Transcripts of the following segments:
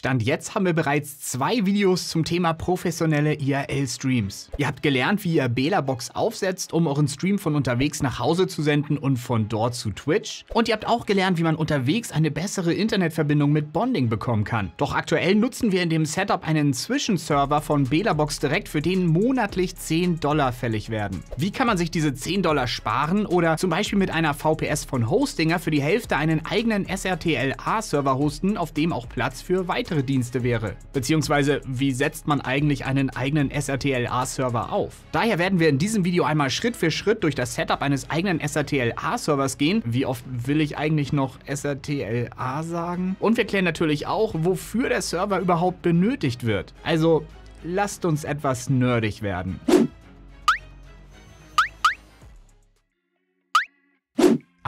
Stand jetzt haben wir bereits zwei Videos zum Thema professionelle IRL-Streams. Ihr habt gelernt, wie ihr Bela-Box aufsetzt, um euren Stream von unterwegs nach Hause zu senden und von dort zu Twitch. Und ihr habt auch gelernt, wie man unterwegs eine bessere Internetverbindung mit Bonding bekommen kann. Doch aktuell nutzen wir in dem Setup einen Zwischenserver von Bela-Box direkt, für den monatlich 10 Dollar fällig werden. Wie kann man sich diese 10 Dollar sparen oder zum Beispiel mit einer VPS von Hostinger für die Hälfte einen eigenen SRTLA-Server hosten, auf dem auch Platz für weitere weitere Dienste wäre. Beziehungsweise, wie setzt man eigentlich einen eigenen SRTLA-Server auf? Daher werden wir in diesem Video einmal Schritt für Schritt durch das Setup eines eigenen SRTLA-Servers gehen. Wie oft will ich eigentlich noch SRTLA sagen? Und wir klären natürlich auch, wofür der Server überhaupt benötigt wird. Also, lasst uns etwas nerdig werden.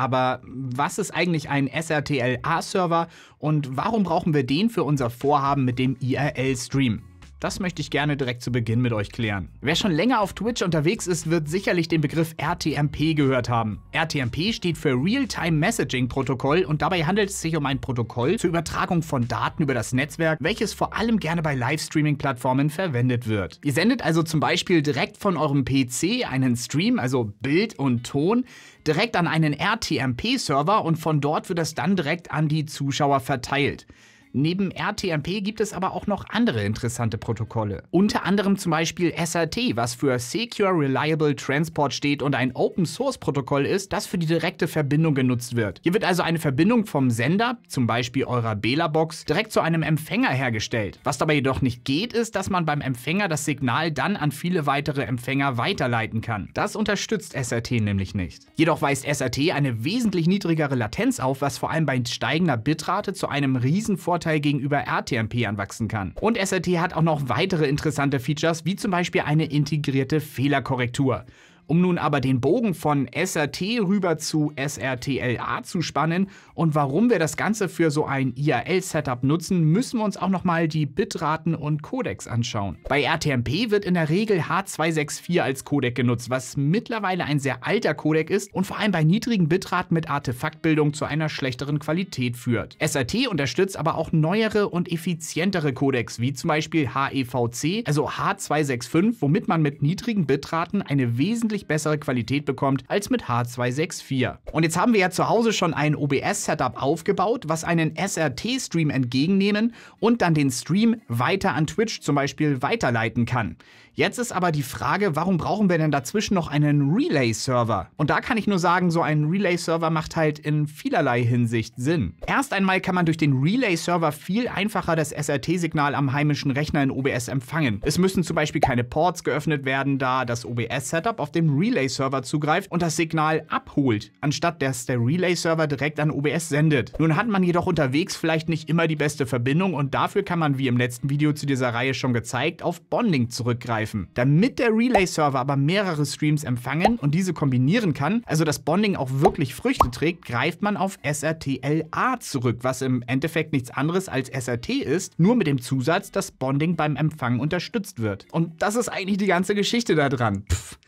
Aber was ist eigentlich ein srtla server und warum brauchen wir den für unser Vorhaben mit dem IRL-Stream? Das möchte ich gerne direkt zu Beginn mit euch klären. Wer schon länger auf Twitch unterwegs ist, wird sicherlich den Begriff RTMP gehört haben. RTMP steht für Real-Time Messaging Protokoll und dabei handelt es sich um ein Protokoll zur Übertragung von Daten über das Netzwerk, welches vor allem gerne bei Livestreaming-Plattformen verwendet wird. Ihr sendet also zum Beispiel direkt von eurem PC einen Stream, also Bild und Ton, direkt an einen RTMP-Server und von dort wird das dann direkt an die Zuschauer verteilt. Neben RTMP gibt es aber auch noch andere interessante Protokolle. Unter anderem zum Beispiel SRT, was für Secure Reliable Transport steht und ein Open Source Protokoll ist, das für die direkte Verbindung genutzt wird. Hier wird also eine Verbindung vom Sender, zum Beispiel eurer Bela-Box, direkt zu einem Empfänger hergestellt. Was dabei jedoch nicht geht, ist, dass man beim Empfänger das Signal dann an viele weitere Empfänger weiterleiten kann. Das unterstützt SRT nämlich nicht. Jedoch weist SRT eine wesentlich niedrigere Latenz auf, was vor allem bei steigender Bitrate zu einem Riesenvorteil Vorteil gegenüber RTMP anwachsen kann. Und SRT hat auch noch weitere interessante Features, wie zum Beispiel eine integrierte Fehlerkorrektur. Um nun aber den Bogen von SRT rüber zu SRTLA zu spannen und warum wir das Ganze für so ein IRL-Setup nutzen, müssen wir uns auch nochmal die Bitraten und Codecs anschauen. Bei RTMP wird in der Regel H264 als Codec genutzt, was mittlerweile ein sehr alter Codec ist und vor allem bei niedrigen Bitraten mit Artefaktbildung zu einer schlechteren Qualität führt. SRT unterstützt aber auch neuere und effizientere Codecs, wie zum Beispiel HEVC, also H265, womit man mit niedrigen Bitraten eine wesentlich wesentlich bessere Qualität bekommt als mit H264. Und jetzt haben wir ja zu Hause schon ein OBS-Setup aufgebaut, was einen SRT-Stream entgegennehmen und dann den Stream weiter an Twitch zum Beispiel weiterleiten kann. Jetzt ist aber die Frage, warum brauchen wir denn dazwischen noch einen Relay-Server? Und da kann ich nur sagen, so ein Relay-Server macht halt in vielerlei Hinsicht Sinn. Erst einmal kann man durch den Relay-Server viel einfacher das SRT-Signal am heimischen Rechner in OBS empfangen. Es müssen zum Beispiel keine Ports geöffnet werden, da das OBS-Setup auf dem Relay-Server zugreift und das Signal abholt, anstatt dass der Relay-Server direkt an OBS sendet. Nun hat man jedoch unterwegs vielleicht nicht immer die beste Verbindung und dafür kann man, wie im letzten Video zu dieser Reihe schon gezeigt, auf Bonding zurückgreifen greifen. Damit der Relay-Server aber mehrere Streams empfangen und diese kombinieren kann, also das Bonding auch wirklich Früchte trägt, greift man auf SRTLA zurück, was im Endeffekt nichts anderes als SRT ist, nur mit dem Zusatz, dass Bonding beim Empfang unterstützt wird. Und das ist eigentlich die ganze Geschichte da dran. Pff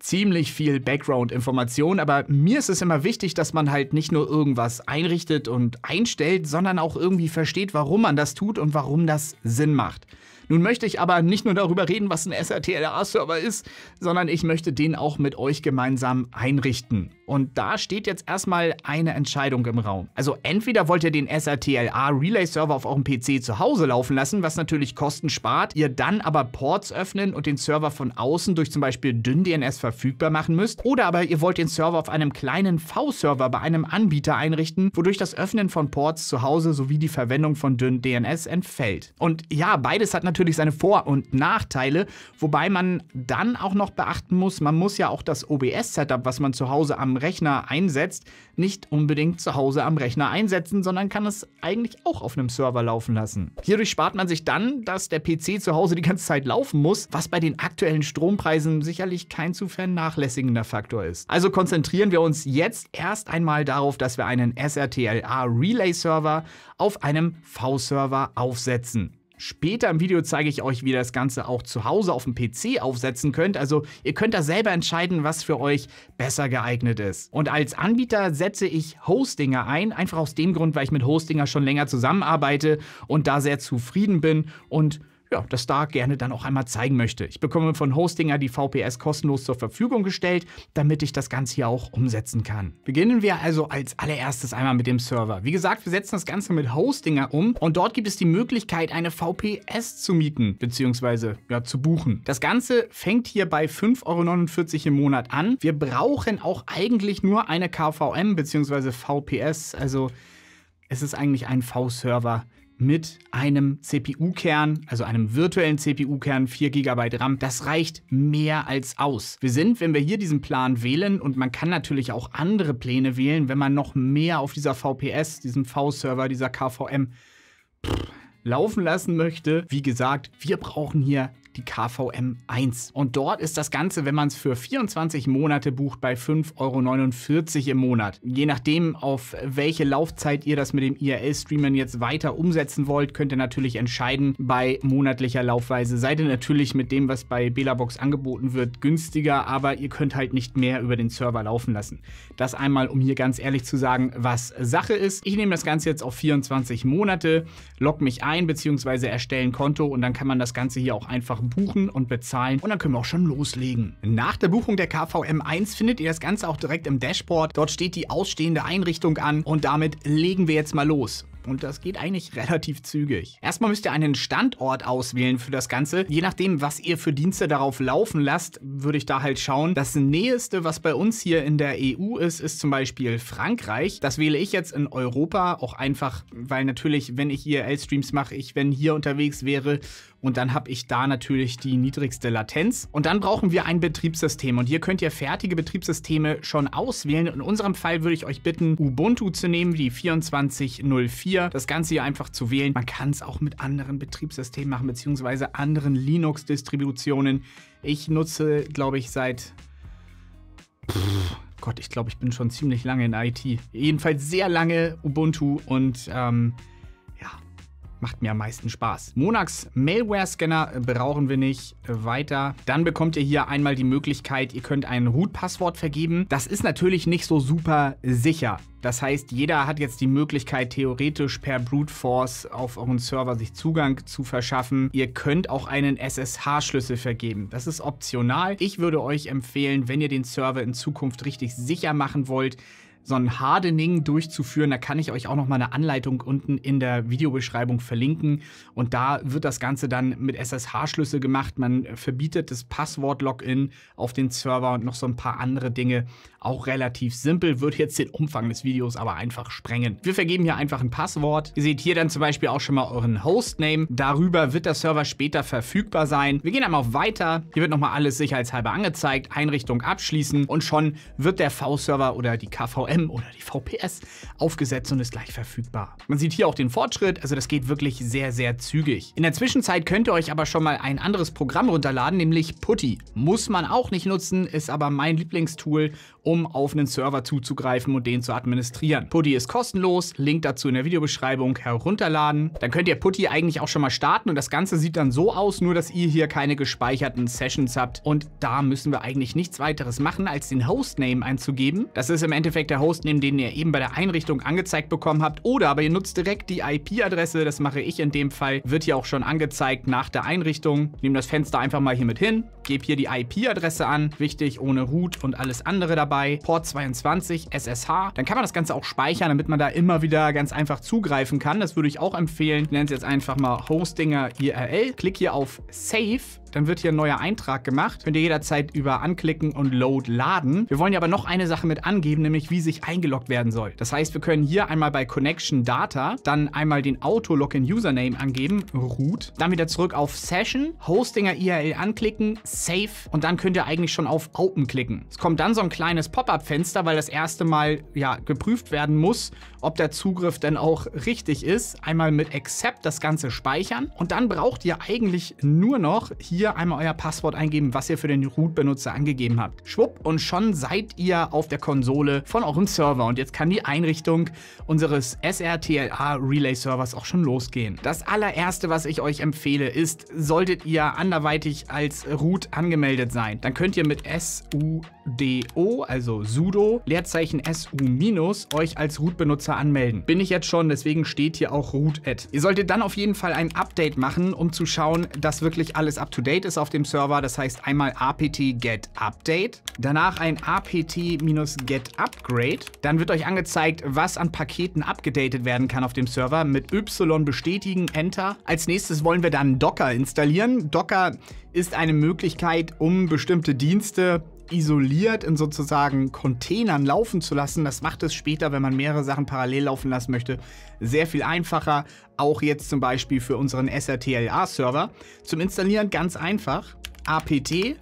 ziemlich viel Background-Information, aber mir ist es immer wichtig, dass man halt nicht nur irgendwas einrichtet und einstellt, sondern auch irgendwie versteht, warum man das tut und warum das Sinn macht. Nun möchte ich aber nicht nur darüber reden, was ein SRTLA-Server ist, sondern ich möchte den auch mit euch gemeinsam einrichten. Und da steht jetzt erstmal eine Entscheidung im Raum. Also entweder wollt ihr den SRTLA Relay Server auf eurem PC zu Hause laufen lassen, was natürlich Kosten spart, ihr dann aber Ports öffnen und den Server von außen durch zum Beispiel DynDNS verfügbar machen müsst, oder aber ihr wollt den Server auf einem kleinen V-Server bei einem Anbieter einrichten, wodurch das Öffnen von Ports zu Hause sowie die Verwendung von DynDNS entfällt. Und ja, beides hat natürlich seine Vor- und Nachteile, wobei man dann auch noch beachten muss, man muss ja auch das OBS-Setup, was man zu Hause am Rechner einsetzt, nicht unbedingt zu Hause am Rechner einsetzen, sondern kann es eigentlich auch auf einem Server laufen lassen. Hierdurch spart man sich dann, dass der PC zu Hause die ganze Zeit laufen muss, was bei den aktuellen Strompreisen sicherlich kein zu vernachlässigender Faktor ist. Also konzentrieren wir uns jetzt erst einmal darauf, dass wir einen SRTLA Relay Server auf einem V-Server aufsetzen. Später im Video zeige ich euch, wie ihr das Ganze auch zu Hause auf dem PC aufsetzen könnt. Also ihr könnt da selber entscheiden, was für euch besser geeignet ist. Und als Anbieter setze ich Hostinger ein, einfach aus dem Grund, weil ich mit Hostinger schon länger zusammenarbeite und da sehr zufrieden bin und ja, das da gerne dann auch einmal zeigen möchte. Ich bekomme von Hostinger die VPS kostenlos zur Verfügung gestellt, damit ich das Ganze hier auch umsetzen kann. Beginnen wir also als allererstes einmal mit dem Server. Wie gesagt, wir setzen das Ganze mit Hostinger um und dort gibt es die Möglichkeit, eine VPS zu mieten bzw. Ja, zu buchen. Das Ganze fängt hier bei 5,49 Euro im Monat an. Wir brauchen auch eigentlich nur eine KVM bzw. VPS, also es ist eigentlich ein V-Server, mit einem CPU-Kern, also einem virtuellen CPU-Kern, 4 GB RAM. Das reicht mehr als aus. Wir sind, wenn wir hier diesen Plan wählen, und man kann natürlich auch andere Pläne wählen, wenn man noch mehr auf dieser VPS, diesem V-Server, dieser KVM, pff, laufen lassen möchte. Wie gesagt, wir brauchen hier die KVM 1. Und dort ist das Ganze, wenn man es für 24 Monate bucht, bei 5,49 Euro im Monat. Je nachdem, auf welche Laufzeit ihr das mit dem IRL-Streamen jetzt weiter umsetzen wollt, könnt ihr natürlich entscheiden bei monatlicher Laufweise. Seid ihr natürlich mit dem, was bei Belabox angeboten wird, günstiger, aber ihr könnt halt nicht mehr über den Server laufen lassen. Das einmal, um hier ganz ehrlich zu sagen, was Sache ist. Ich nehme das Ganze jetzt auf 24 Monate, log mich ein bzw. erstelle ein Konto und dann kann man das Ganze hier auch einfach buchen und bezahlen und dann können wir auch schon loslegen. Nach der Buchung der KVM1 findet ihr das Ganze auch direkt im Dashboard. Dort steht die ausstehende Einrichtung an und damit legen wir jetzt mal los. Und das geht eigentlich relativ zügig. Erstmal müsst ihr einen Standort auswählen für das Ganze. Je nachdem, was ihr für Dienste darauf laufen lasst, würde ich da halt schauen. Das Näheste, was bei uns hier in der EU ist, ist zum Beispiel Frankreich. Das wähle ich jetzt in Europa auch einfach, weil natürlich, wenn ich hier L-Streams mache, ich, wenn hier unterwegs wäre und dann habe ich da natürlich die niedrigste Latenz. Und dann brauchen wir ein Betriebssystem. Und hier könnt ihr fertige Betriebssysteme schon auswählen. In unserem Fall würde ich euch bitten, Ubuntu zu nehmen, die 2404 hier das Ganze hier einfach zu wählen. Man kann es auch mit anderen Betriebssystemen machen, beziehungsweise anderen Linux-Distributionen. Ich nutze, glaube ich, seit... Gott, ich glaube, ich bin schon ziemlich lange in IT. Jedenfalls sehr lange Ubuntu und ähm, macht mir am meisten Spaß. Monax Malware-Scanner brauchen wir nicht weiter. Dann bekommt ihr hier einmal die Möglichkeit, ihr könnt ein Root-Passwort vergeben. Das ist natürlich nicht so super sicher. Das heißt, jeder hat jetzt die Möglichkeit, theoretisch per Brute Force auf euren Server sich Zugang zu verschaffen. Ihr könnt auch einen SSH-Schlüssel vergeben. Das ist optional. Ich würde euch empfehlen, wenn ihr den Server in Zukunft richtig sicher machen wollt, so ein Hardening durchzuführen. Da kann ich euch auch noch mal eine Anleitung unten in der Videobeschreibung verlinken. Und da wird das Ganze dann mit SSH-Schlüssel gemacht. Man verbietet das Passwort-Login auf den Server und noch so ein paar andere Dinge. Auch relativ simpel, wird jetzt den Umfang des Videos aber einfach sprengen. Wir vergeben hier einfach ein Passwort. Ihr seht hier dann zum Beispiel auch schon mal euren Hostname. Darüber wird der Server später verfügbar sein. Wir gehen einmal auf Weiter. Hier wird nochmal alles sicherheitshalber angezeigt. Einrichtung abschließen und schon wird der V-Server oder die KVM VPN oder die VPS aufgesetzt und ist gleich verfügbar. Man sieht hier auch den Fortschritt, also das geht wirklich sehr, sehr zügig. In der Zwischenzeit könnt ihr euch aber schon mal ein anderes Programm runterladen, nämlich Putty. Muss man auch nicht nutzen, ist aber mein Lieblingstool, um auf einen Server zuzugreifen und den zu administrieren. Putty ist kostenlos, Link dazu in der Videobeschreibung herunterladen. Dann könnt ihr Putty eigentlich auch schon mal starten und das Ganze sieht dann so aus, nur dass ihr hier keine gespeicherten Sessions habt und da müssen wir eigentlich nichts weiteres machen, als den Hostname einzugeben. Das ist im Endeffekt der der nehmen, den ihr eben bei der Einrichtung angezeigt bekommen habt, oder aber ihr nutzt direkt die IP-Adresse, das mache ich in dem Fall, wird hier auch schon angezeigt nach der Einrichtung. Nehmt das Fenster einfach mal hier mit hin, gebt hier die IP-Adresse an, wichtig ohne Root und alles andere dabei, Port 22 SSH. Dann kann man das Ganze auch speichern, damit man da immer wieder ganz einfach zugreifen kann. Das würde ich auch empfehlen. Ich nenne es jetzt einfach mal Hostinger IRL. Klick hier auf Save dann wird hier ein neuer Eintrag gemacht. Könnt ihr jederzeit über anklicken und Load laden. Wir wollen ja aber noch eine Sache mit angeben, nämlich wie sich eingeloggt werden soll. Das heißt, wir können hier einmal bei Connection Data dann einmal den Auto-Login Username angeben, root. Dann wieder zurück auf Session, Hostinger IRL anklicken, Save und dann könnt ihr eigentlich schon auf Open klicken. Es kommt dann so ein kleines Pop-up-Fenster, weil das erste Mal ja geprüft werden muss, ob der Zugriff denn auch richtig ist. Einmal mit Accept das Ganze speichern und dann braucht ihr eigentlich nur noch hier hier einmal euer Passwort eingeben, was ihr für den Root-Benutzer angegeben habt. Schwupp und schon seid ihr auf der Konsole von eurem Server und jetzt kann die Einrichtung unseres SRTLA Relay Servers auch schon losgehen. Das allererste, was ich euch empfehle, ist, solltet ihr anderweitig als Root angemeldet sein, dann könnt ihr mit sudo, also sudo, Leerzeichen su- euch als Root-Benutzer anmelden. Bin ich jetzt schon, deswegen steht hier auch root-add. Ihr solltet dann auf jeden Fall ein Update machen, um zu schauen, dass wirklich alles up-to-date up ist auf dem Server. Das heißt einmal apt-get-update, danach ein apt-get-upgrade. Dann wird euch angezeigt, was an Paketen abgedatet werden kann auf dem Server. Mit Y bestätigen, Enter. Als nächstes wollen wir dann Docker installieren. Docker ist eine Möglichkeit, um bestimmte Dienste isoliert in sozusagen Containern laufen zu lassen. Das macht es später, wenn man mehrere Sachen parallel laufen lassen möchte, sehr viel einfacher. Auch jetzt zum Beispiel für unseren SRTLA-Server. Zum Installieren ganz einfach. apt,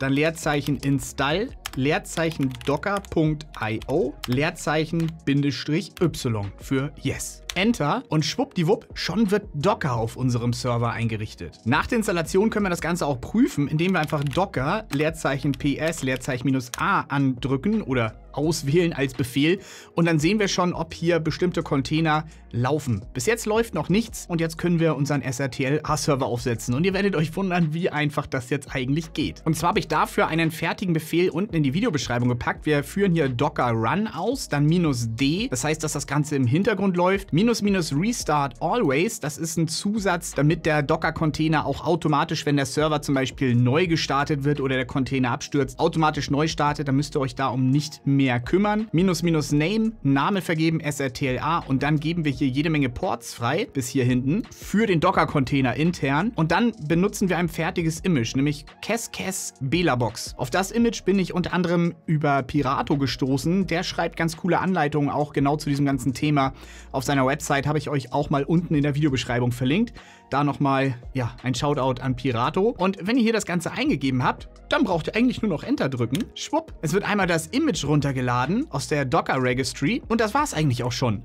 dann Leerzeichen install, Leerzeichen docker.io, Leerzeichen Bindestrich Y für Yes. Enter und schwuppdiwupp, schon wird Docker auf unserem Server eingerichtet. Nach der Installation können wir das Ganze auch prüfen, indem wir einfach Docker, Leerzeichen PS, Leerzeichen minus A andrücken oder auswählen als Befehl und dann sehen wir schon, ob hier bestimmte Container laufen. Bis jetzt läuft noch nichts und jetzt können wir unseren SRTL-A-Server aufsetzen und ihr werdet euch wundern, wie einfach das jetzt eigentlich geht. Und zwar habe ich dafür einen fertigen Befehl unten in die Videobeschreibung gepackt. Wir führen hier docker run aus, dann minus d, das heißt, dass das Ganze im Hintergrund läuft, minus minus restart always, das ist ein Zusatz, damit der Docker-Container auch automatisch, wenn der Server zum Beispiel neu gestartet wird oder der Container abstürzt, automatisch neu startet, dann müsst ihr euch da um nicht mehr näher kümmern. Minus minus Name, Name vergeben, SRTLA und dann geben wir hier jede Menge Ports frei, bis hier hinten, für den Docker-Container intern. Und dann benutzen wir ein fertiges Image, nämlich Keskes Belabox. Auf das Image bin ich unter anderem über Pirato gestoßen. Der schreibt ganz coole Anleitungen auch genau zu diesem ganzen Thema. Auf seiner Website habe ich euch auch mal unten in der Videobeschreibung verlinkt. Da nochmal, ja, ein Shoutout an Pirato. Und wenn ihr hier das Ganze eingegeben habt, dann braucht ihr eigentlich nur noch Enter drücken. Schwupp. Es wird einmal das Image runtergeladen aus der Docker Registry. Und das war's eigentlich auch schon.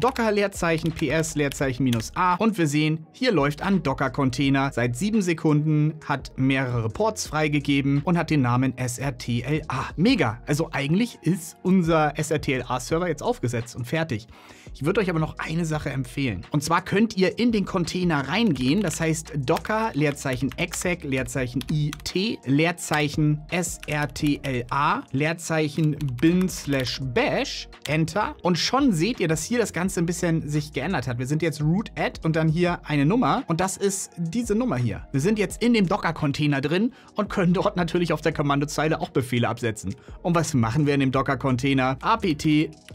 Docker Leerzeichen PS Leerzeichen minus A und wir sehen, hier läuft ein Docker Container. Seit sieben Sekunden hat mehrere Ports freigegeben und hat den Namen SRTLA. Mega! Also eigentlich ist unser SRTLA Server jetzt aufgesetzt und fertig. Ich würde euch aber noch eine Sache empfehlen. Und zwar könnt ihr in den Container reingehen. Das heißt Docker, Leerzeichen exec, Leerzeichen it, Leerzeichen srtla, Leerzeichen bin slash bash, Enter. Und schon seht ihr, dass hier das Ganze ein bisschen sich geändert hat. Wir sind jetzt root add und dann hier eine Nummer. Und das ist diese Nummer hier. Wir sind jetzt in dem Docker-Container drin und können dort natürlich auf der Kommandozeile auch Befehle absetzen. Und was machen wir in dem Docker-Container? apt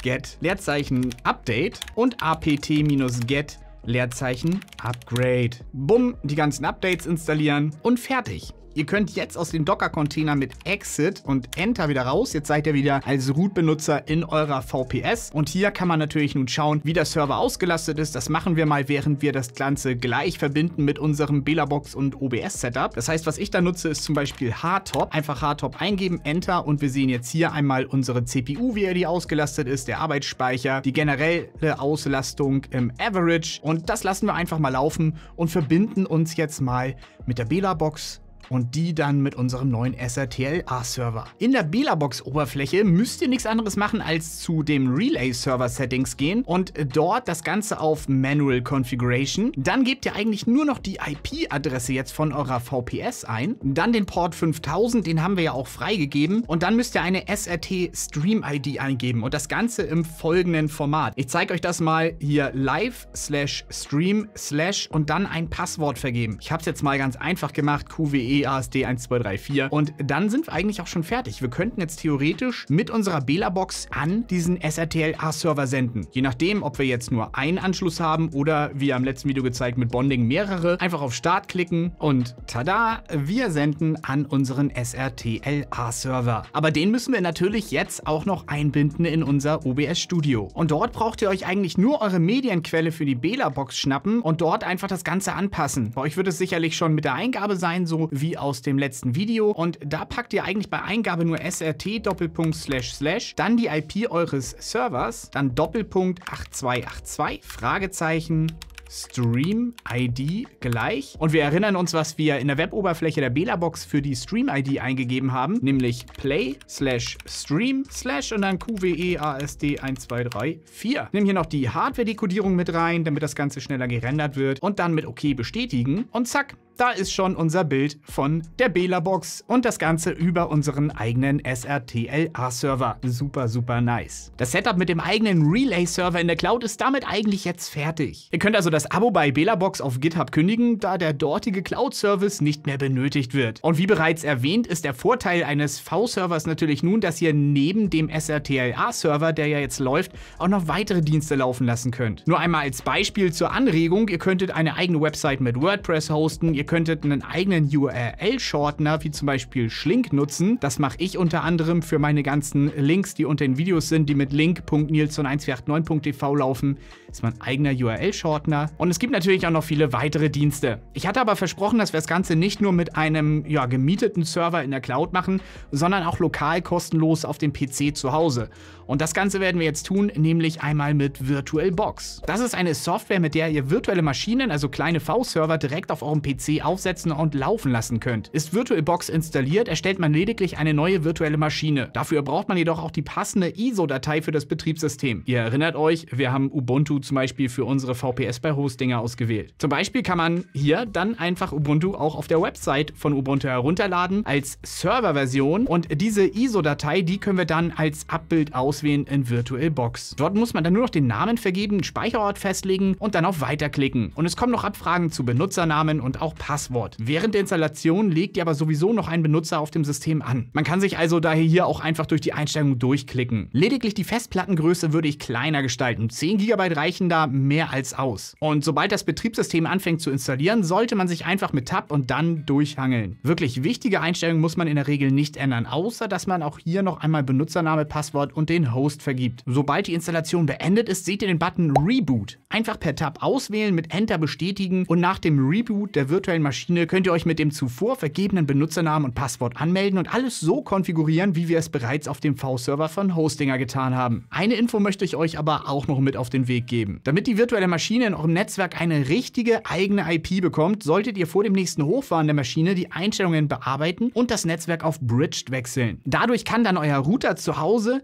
get Leerzeichen update Upgrade und apt-get Leerzeichen Upgrade. Bumm, die ganzen Updates installieren und fertig. Ihr könnt jetzt aus dem Docker-Container mit Exit und Enter wieder raus. Jetzt seid ihr wieder als Root-Benutzer in eurer VPS. Und hier kann man natürlich nun schauen, wie der Server ausgelastet ist. Das machen wir mal, während wir das Ganze gleich verbinden mit unserem Belabox und OBS-Setup. Das heißt, was ich da nutze, ist zum Beispiel Hardtop. Einfach Hardtop eingeben, Enter und wir sehen jetzt hier einmal unsere CPU, wie er die ausgelastet ist, der Arbeitsspeicher, die generelle Auslastung im Average. Und das lassen wir einfach mal laufen und verbinden uns jetzt mal mit der Belabox und die dann mit unserem neuen SRTLA-Server. In der Bela-Box-Oberfläche müsst ihr nichts anderes machen, als zu dem Relay-Server-Settings gehen und dort das Ganze auf Manual Configuration. Dann gebt ihr eigentlich nur noch die IP-Adresse jetzt von eurer VPS ein, dann den Port 5000, den haben wir ja auch freigegeben und dann müsst ihr eine SRT-Stream-ID eingeben und das Ganze im folgenden Format. Ich zeige euch das mal hier live slash stream slash und dann ein Passwort vergeben. Ich habe es jetzt mal ganz einfach gemacht, QWE EASD 1234 und dann sind wir eigentlich auch schon fertig. Wir könnten jetzt theoretisch mit unserer Bela-Box an diesen SRTL-A-Server senden. Je nachdem, ob wir jetzt nur einen Anschluss haben oder, wie im letzten Video gezeigt, mit Bonding mehrere, einfach auf Start klicken und tada, wir senden an unseren SRTL-A-Server. Aber den müssen wir natürlich jetzt auch noch einbinden in unser OBS Studio. Und dort braucht ihr euch eigentlich nur eure Medienquelle für die Bela-Box schnappen und dort einfach das Ganze anpassen. Bei euch wird es sicherlich schon mit der Eingabe sein, so wie aus dem letzten Video. Und da packt ihr eigentlich bei Eingabe nur SRT Doppelpunkt slash slash, dann die IP eures Servers, dann Doppelpunkt 8282, Fragezeichen Stream-ID gleich. Und wir erinnern uns, was wir in der Weboberfläche der Bela-Box für die Stream-ID eingegeben haben, nämlich play slash stream slash und dann QWEASD123.4. E Nimm hier noch die Hardware-Dekodierung mit rein, damit das Ganze schneller gerendert wird und dann mit OK bestätigen und zack, da ist schon unser Bild von der Bela-Box und das Ganze über unseren eigenen SRTLA-Server. Super, super nice. Das Setup mit dem eigenen Relay-Server in der Cloud ist damit eigentlich jetzt fertig. Ihr könnt also das Abo bei Bela-Box auf GitHub kündigen, da der dortige Cloud-Service nicht mehr benötigt wird. Und wie bereits erwähnt, ist der Vorteil eines V-Servers natürlich nun, dass ihr neben dem SRTLA-Server, der ja jetzt läuft, auch noch weitere Dienste laufen lassen könnt. Nur einmal als Beispiel zur Anregung, ihr könntet eine eigene Website mit WordPress hosten, ihr Ihr könntet einen eigenen URL-Shortener, wie zum Beispiel Schlink, nutzen. Das mache ich unter anderem für meine ganzen Links, die unter den Videos sind, die mit linknilson 1489tv laufen. Das ist mein eigener URL-Shortener. Und es gibt natürlich auch noch viele weitere Dienste. Ich hatte aber versprochen, dass wir das Ganze nicht nur mit einem ja, gemieteten Server in der Cloud machen, sondern auch lokal kostenlos auf dem PC zu Hause. Und das Ganze werden wir jetzt tun, nämlich einmal mit VirtualBox. Das ist eine Software, mit der ihr virtuelle Maschinen, also kleine V-Server, direkt auf eurem PC USB aufsetzen und laufen lassen könnt. Ist VirtualBox installiert, erstellt man lediglich eine neue virtuelle Maschine. Dafür braucht man jedoch auch die passende ISO-Datei für das Betriebssystem. Ihr erinnert euch, wir haben Ubuntu zum Beispiel für unsere VPS bei Hostinger ausgewählt. Zum Beispiel kann man hier dann einfach Ubuntu auch auf der Website von Ubuntu herunterladen als Serverversion und diese ISO-Datei, die können wir dann als Abbild auswählen in VirtualBox. Dort muss man dann nur noch den Namen vergeben, Speicherort festlegen und dann auf Weiter klicken. Und es kommen noch Abfragen zu Benutzernamen und auch Passwort. Während der Installation legt ihr aber sowieso noch einen Benutzer auf dem System an. Man kann sich also daher hier auch einfach durch die Einstellungen durchklicken. Lediglich die Festplattengröße würde ich kleiner gestalten. 10 GB reichen da mehr als aus. Und sobald das Betriebssystem anfängt zu installieren, sollte man sich einfach mit Tab und dann durchhangeln. Wirklich wichtige Einstellungen muss man in der Regel nicht ändern, außer dass man auch hier noch einmal Benutzername, Passwort und den Host vergibt. Sobald die Installation beendet ist, seht ihr den Button Reboot. Einfach per Tab auswählen, mit Enter bestätigen und nach dem Reboot der virtuellen Maschine könnt ihr euch mit dem zuvor vergebenen Benutzernamen und Passwort anmelden und alles so konfigurieren, wie wir es bereits auf dem V-Server von Hostinger getan haben. Eine Info möchte ich euch aber auch noch mit auf den Weg geben. Damit die virtuelle Maschine in eurem Netzwerk eine richtige eigene IP bekommt, solltet ihr vor dem nächsten Hochfahren der Maschine die Einstellungen bearbeiten und das Netzwerk auf Bridged wechseln. Dadurch kann dann euer Router zu Hause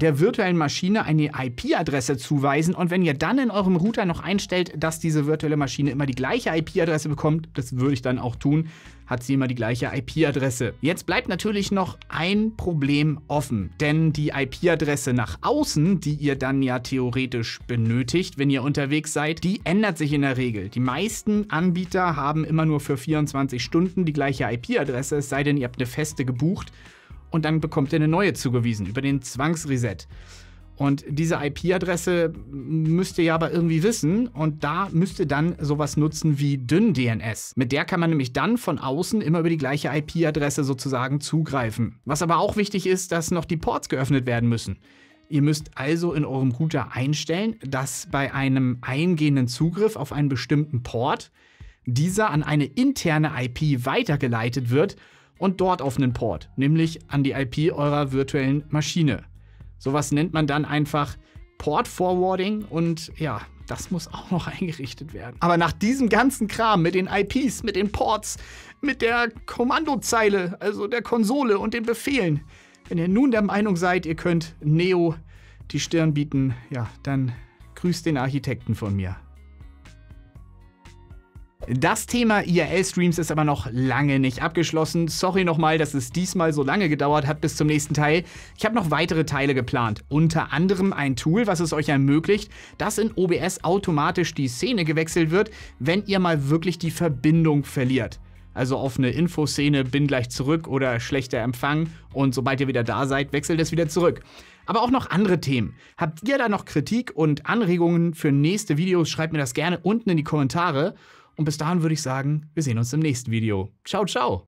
der virtuellen Maschine eine IP-Adresse zuweisen und wenn ihr dann in eurem Router noch einstellt, dass diese virtuelle Maschine immer die gleiche IP-Adresse bekommt, das würde ich dann auch tun, hat sie immer die gleiche IP-Adresse. Jetzt bleibt natürlich noch ein Problem offen, denn die IP-Adresse nach außen, die ihr dann ja theoretisch benötigt, wenn ihr unterwegs seid, die ändert sich in der Regel. Die meisten Anbieter haben immer nur für 24 Stunden die gleiche IP-Adresse, es sei denn, ihr habt eine feste gebucht und dann bekommt ihr eine neue zugewiesen über den Zwangsreset. Und diese IP-Adresse müsst ihr ja aber irgendwie wissen und da müsst ihr dann sowas nutzen wie dünn DNS. Mit der kann man nämlich dann von außen immer über die gleiche IP-Adresse sozusagen zugreifen. Was aber auch wichtig ist, dass noch die Ports geöffnet werden müssen. Ihr müsst also in eurem Router einstellen, dass bei einem eingehenden Zugriff auf einen bestimmten Port dieser an eine interne IP weitergeleitet wird und dort auf einen Port, nämlich an die IP eurer virtuellen Maschine. Sowas nennt man dann einfach Port Forwarding und ja, das muss auch noch eingerichtet werden. Aber nach diesem ganzen Kram mit den IPs, mit den Ports, mit der Kommandozeile, also der Konsole und den Befehlen, wenn ihr nun der Meinung seid, ihr könnt Neo die Stirn bieten, ja, dann grüßt den Architekten von mir. Das Thema IRL-Streams ist aber noch lange nicht abgeschlossen. Sorry nochmal, dass es diesmal so lange gedauert hat bis zum nächsten Teil. Ich habe noch weitere Teile geplant. Unter anderem ein Tool, was es euch ermöglicht, dass in OBS automatisch die Szene gewechselt wird, wenn ihr mal wirklich die Verbindung verliert. Also auf eine Infoszene bin gleich zurück oder schlechter Empfang und sobald ihr wieder da seid, wechselt es wieder zurück. Aber auch noch andere Themen. Habt ihr da noch Kritik und Anregungen für nächste Videos, schreibt mir das gerne unten in die Kommentare. Und bis dahin würde ich sagen, wir sehen uns im nächsten Video. Ciao, ciao!